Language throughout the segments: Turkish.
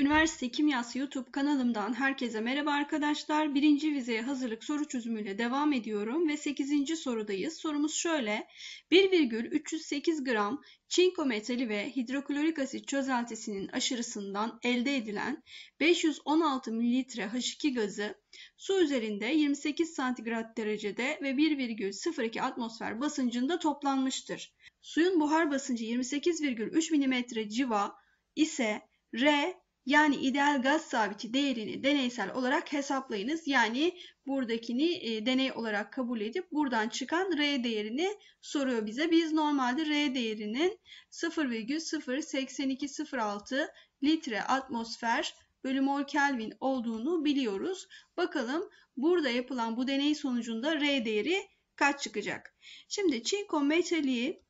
Üniversite Kimyası YouTube kanalımdan herkese merhaba arkadaşlar. Birinci vizeye hazırlık soru çözümüyle devam ediyorum ve 8. sorudayız. Sorumuz şöyle. 1,308 gram çinko metali ve hidroklorik asit çözeltisinin aşırısından elde edilen 516 mililitre H2 gazı su üzerinde 28 santigrat derecede ve 1,02 atmosfer basıncında toplanmıştır. Suyun buhar basıncı 28,3 mm civa ise R yani ideal gaz sabiti değerini deneysel olarak hesaplayınız. Yani buradakini e, deney olarak kabul edip buradan çıkan R değerini soruyor bize. Biz normalde R değerinin 0,08206 litre atmosfer bölü mol Kelvin olduğunu biliyoruz. Bakalım burada yapılan bu deney sonucunda R değeri kaç çıkacak? Şimdi çinko metali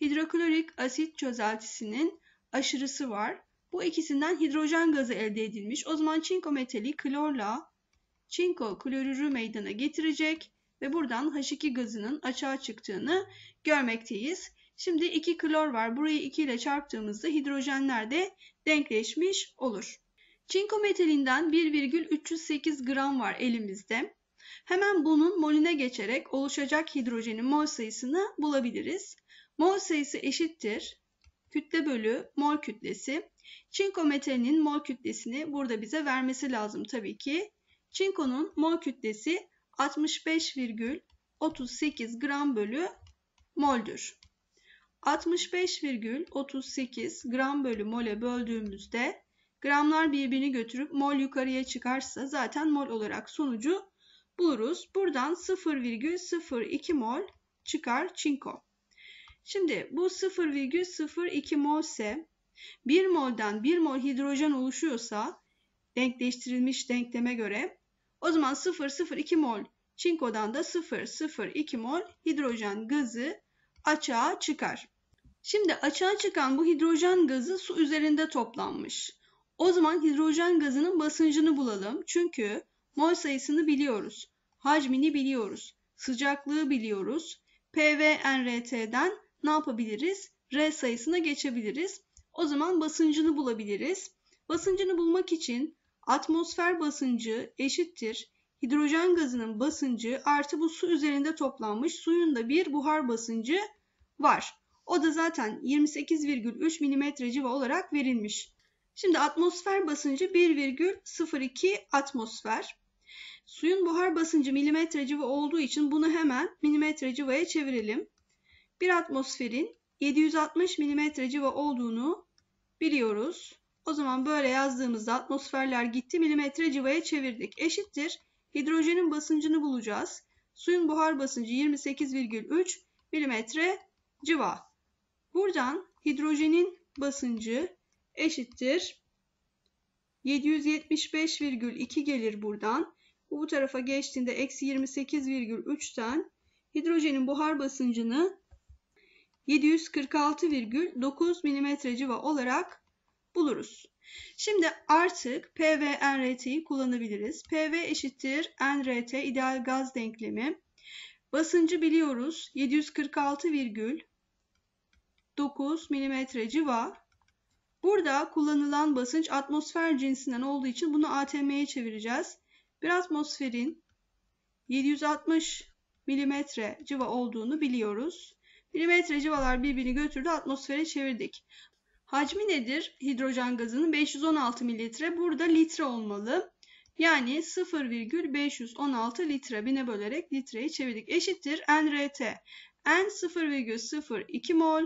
hidroklorik asit çözeltisinin aşırısı var. Bu ikisinden hidrojen gazı elde edilmiş. O zaman çinko metali klorla çinko klorürü meydana getirecek ve buradan H2 gazının açığa çıktığını görmekteyiz. Şimdi 2 klor var. Burayı 2 ile çarptığımızda hidrojenler de denkleşmiş olur. Çinko metalinden 1,308 gram var elimizde. Hemen bunun molüne geçerek oluşacak hidrojenin mol sayısını bulabiliriz. Mol sayısı eşittir. Kütle bölü mol kütlesi. Çinko metalinin mol kütlesini burada bize vermesi lazım tabii ki. Çinkonun mol kütlesi 65,38 gram bölü moldür. 65,38 gram bölü mole böldüğümüzde gramlar birbirini götürüp mol yukarıya çıkarsa zaten mol olarak sonucu buluruz. Buradan 0,02 mol çıkar çinko. Şimdi bu 0,02 mol ise 1 mol'dan 1 mol hidrojen oluşuyorsa denkleştirilmiş denkleme göre o zaman 0,02 mol çinkodan da 0,02 mol hidrojen gazı açığa çıkar. Şimdi açığa çıkan bu hidrojen gazı su üzerinde toplanmış. O zaman hidrojen gazının basıncını bulalım. Çünkü mol sayısını biliyoruz. Hacmini biliyoruz. Sıcaklığı biliyoruz. PVNRT'den ne yapabiliriz? R sayısına geçebiliriz. O zaman basıncını bulabiliriz. Basıncını bulmak için atmosfer basıncı eşittir. Hidrojen gazının basıncı artı bu su üzerinde toplanmış suyun da bir buhar basıncı var. O da zaten 28,3 mm civa olarak verilmiş. Şimdi atmosfer basıncı 1,02 atmosfer. Suyun buhar basıncı milimetre civa olduğu için bunu hemen milimetre civaya çevirelim. Bir atmosferin 760 milimetre civa olduğunu biliyoruz. O zaman böyle yazdığımızda atmosferler gitti milimetre civaya çevirdik. Eşittir. Hidrojenin basıncını bulacağız. Suyun buhar basıncı 28,3 milimetre civa. Buradan hidrojenin basıncı eşittir. 775,2 gelir buradan. Bu, tarafa geçtiğinde eksi 28,3'ten hidrojenin buhar basıncını 746,9 mm civa olarak buluruz. Şimdi artık P ve NRT'yi kullanabiliriz. PV eşittir NRT ideal gaz denklemi. Basıncı biliyoruz 746,9 mm civa. Burada kullanılan basınç atmosfer cinsinden olduğu için bunu ATM'ye çevireceğiz. Bir atmosferin 760 mm civa olduğunu biliyoruz. Milimetre civalar birbirini götürdü atmosfere çevirdik. Hacmi nedir? Hidrojen gazının 516 mililitre. Burada litre olmalı. Yani 0,516 litre bine bölerek litreyi çevirdik. Eşittir NRT. N 0,02 mol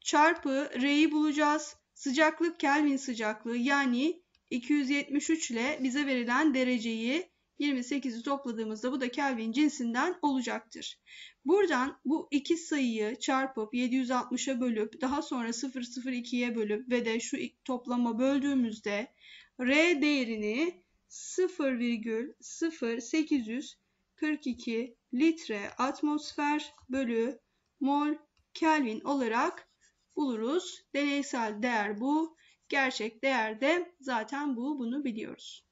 çarpı R'yi bulacağız. Sıcaklık Kelvin sıcaklığı yani 273 ile bize verilen dereceyi 28'i topladığımızda bu da Kelvin cinsinden olacaktır. Buradan bu iki sayıyı çarpıp 760'a bölüp daha sonra 002'ye bölüp ve de şu toplama böldüğümüzde R değerini 0,0842 litre atmosfer bölü mol Kelvin olarak buluruz. Deneysel değer bu. Gerçek değer de zaten bu. Bunu biliyoruz.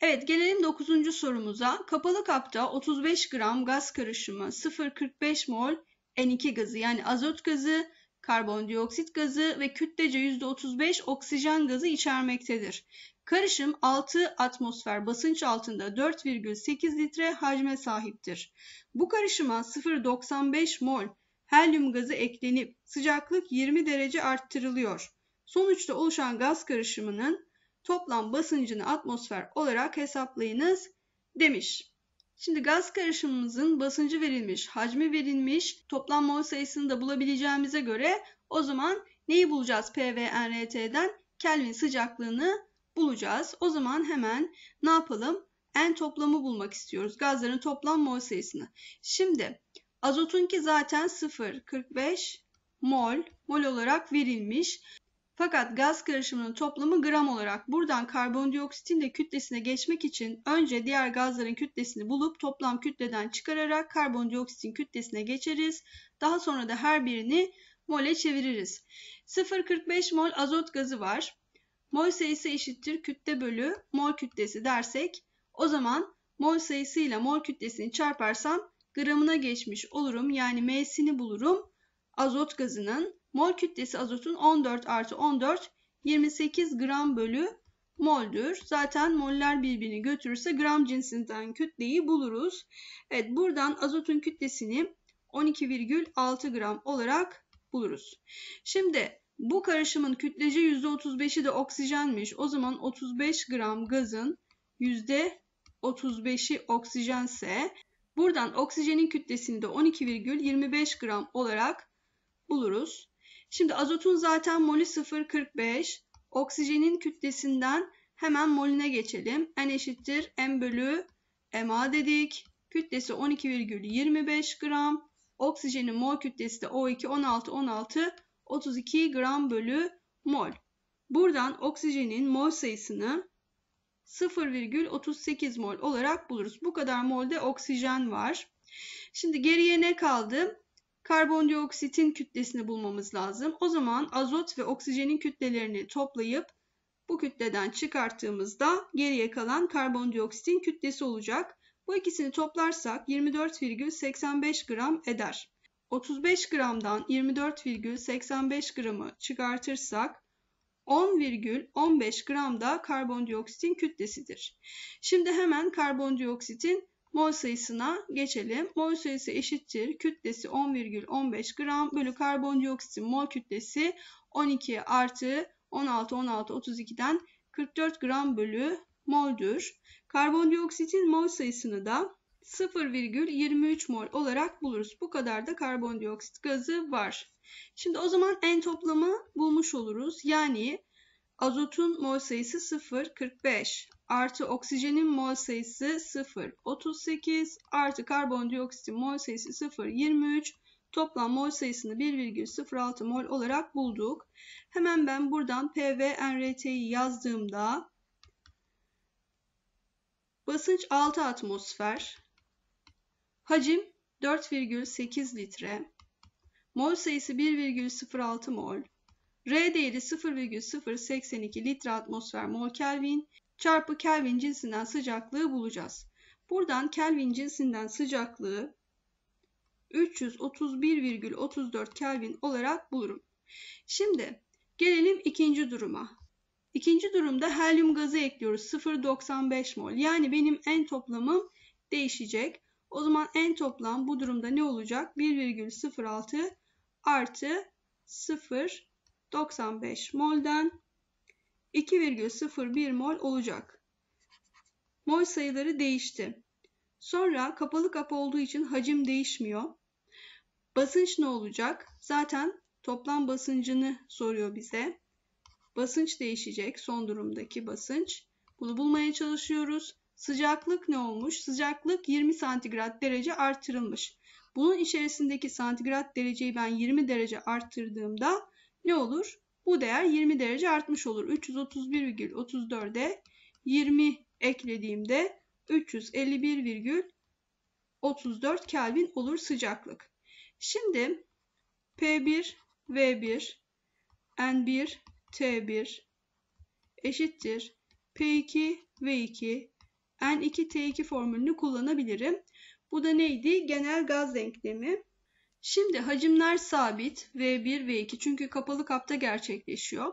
Evet gelelim 9. sorumuza. Kapalı kapta 35 gram gaz karışımı 0,45 mol N2 gazı yani azot gazı, karbondioksit gazı ve kütlece %35 oksijen gazı içermektedir. Karışım 6 atmosfer basınç altında 4,8 litre hacme sahiptir. Bu karışıma 0,95 mol helyum gazı eklenip sıcaklık 20 derece arttırılıyor. Sonuçta oluşan gaz karışımının toplam basıncını atmosfer olarak hesaplayınız demiş. Şimdi gaz karışımımızın basıncı verilmiş, hacmi verilmiş, toplam mol sayısını da bulabileceğimize göre o zaman neyi bulacağız PVNRT'den? Kelvin sıcaklığını bulacağız. O zaman hemen ne yapalım? En toplamı bulmak istiyoruz. Gazların toplam mol sayısını. Şimdi azotunki zaten 0,45 mol, mol olarak verilmiş. Fakat gaz karışımının toplamı gram olarak buradan karbondioksitin de kütlesine geçmek için önce diğer gazların kütlesini bulup toplam kütleden çıkararak karbondioksitin kütlesine geçeriz. Daha sonra da her birini mole çeviririz. 0.45 mol azot gazı var. Mol sayısı eşittir kütle bölü mol kütlesi dersek o zaman mol sayısı ile mol kütlesini çarparsam gramına geçmiş olurum. Yani M'sini bulurum azot gazının. Mol kütlesi azotun 14 artı 14 28 gram bölü moldür. Zaten moller birbirini götürürse gram cinsinden kütleyi buluruz. Evet buradan azotun kütlesini 12,6 gram olarak buluruz. Şimdi bu karışımın kütlece %35'i de oksijenmiş. O zaman 35 gram gazın %35'i oksijense buradan oksijenin kütlesini de 12,25 gram olarak buluruz. Şimdi azotun zaten molü 0.45. Oksijenin kütlesinden hemen molüne geçelim. N eşittir M bölü MA dedik. Kütlesi 12,25 gram. Oksijenin mol kütlesi de O2 16 16 32 gram bölü mol. Buradan oksijenin mol sayısını 0,38 mol olarak buluruz. Bu kadar molde oksijen var. Şimdi geriye ne kaldı? karbondioksitin kütlesini bulmamız lazım. O zaman azot ve oksijenin kütlelerini toplayıp bu kütleden çıkarttığımızda geriye kalan karbondioksitin kütlesi olacak. Bu ikisini toplarsak 24,85 gram eder. 35 gramdan 24,85 gramı çıkartırsak 10,15 gram da karbondioksitin kütlesidir. Şimdi hemen karbondioksitin Mol sayısına geçelim. Mol sayısı eşittir. Kütlesi 10,15 gram bölü karbondioksitin mol kütlesi 12 artı 16, 16, 32'den 44 gram bölü moldür. Karbondioksitin mol sayısını da 0,23 mol olarak buluruz. Bu kadar da karbondioksit gazı var. Şimdi o zaman en toplamı bulmuş oluruz. Yani azotun mol sayısı 0,45 artı oksijenin mol sayısı 0.38 artı karbondioksitin mol sayısı 0.23 toplam mol sayısını 1,06 mol olarak bulduk. Hemen ben buradan PVNRT'yi yazdığımda basınç 6 atmosfer, hacim 4,8 litre, mol sayısı 1,06 mol, R değeri 0,082 litre atmosfer mol Kelvin, çarpı Kelvin cinsinden sıcaklığı bulacağız. Buradan Kelvin cinsinden sıcaklığı 331,34 Kelvin olarak bulurum. Şimdi gelelim ikinci duruma. İkinci durumda helyum gazı ekliyoruz 0,95 mol. Yani benim en toplamım değişecek. O zaman en toplam bu durumda ne olacak? 1,06 artı 0,95 mol'den 2,01 mol olacak. Mol sayıları değişti. Sonra kapalı kapı olduğu için hacim değişmiyor. Basınç ne olacak? Zaten toplam basıncını soruyor bize. Basınç değişecek. Son durumdaki basınç. Bunu bulmaya çalışıyoruz. Sıcaklık ne olmuş? Sıcaklık 20 santigrat derece artırılmış. Bunun içerisindeki santigrat dereceyi ben 20 derece arttırdığımda ne olur? Bu değer 20 derece artmış olur. 331,34'e 20 eklediğimde 351,34 Kelvin olur sıcaklık. Şimdi P1, V1, N1, T1 eşittir. P2, V2, N2, T2 formülünü kullanabilirim. Bu da neydi? Genel gaz denklemi. Şimdi hacimler sabit V1 V2 çünkü kapalı kapta gerçekleşiyor.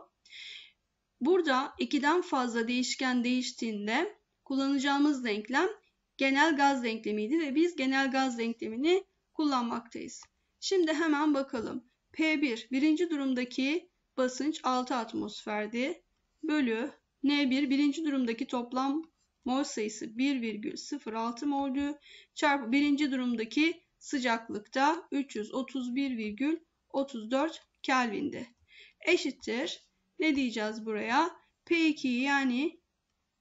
Burada 2'den fazla değişken değiştiğinde kullanacağımız denklem genel gaz denklemiydi ve biz genel gaz denklemini kullanmaktayız. Şimdi hemen bakalım. P1 birinci durumdaki basınç 6 atmosferdi bölü N1 birinci durumdaki toplam mol sayısı 1,06 moldu çarpı birinci durumdaki sıcaklıkta 331,34 Kelvin'de. Eşittir. Ne diyeceğiz buraya? P2 yani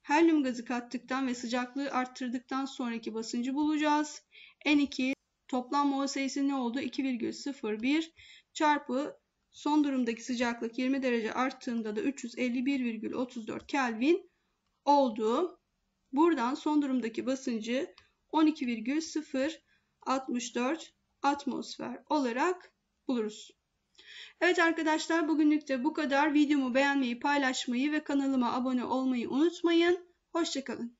helyum gazı kattıktan ve sıcaklığı arttırdıktan sonraki basıncı bulacağız. N2 toplam mol sayısı ne oldu? 2,01 çarpı son durumdaki sıcaklık 20 derece arttığında da 351,34 Kelvin oldu. Buradan son durumdaki basıncı 12,0 64 atmosfer olarak buluruz. Evet arkadaşlar bugünlük de bu kadar. Videomu beğenmeyi, paylaşmayı ve kanalıma abone olmayı unutmayın. Hoşçakalın.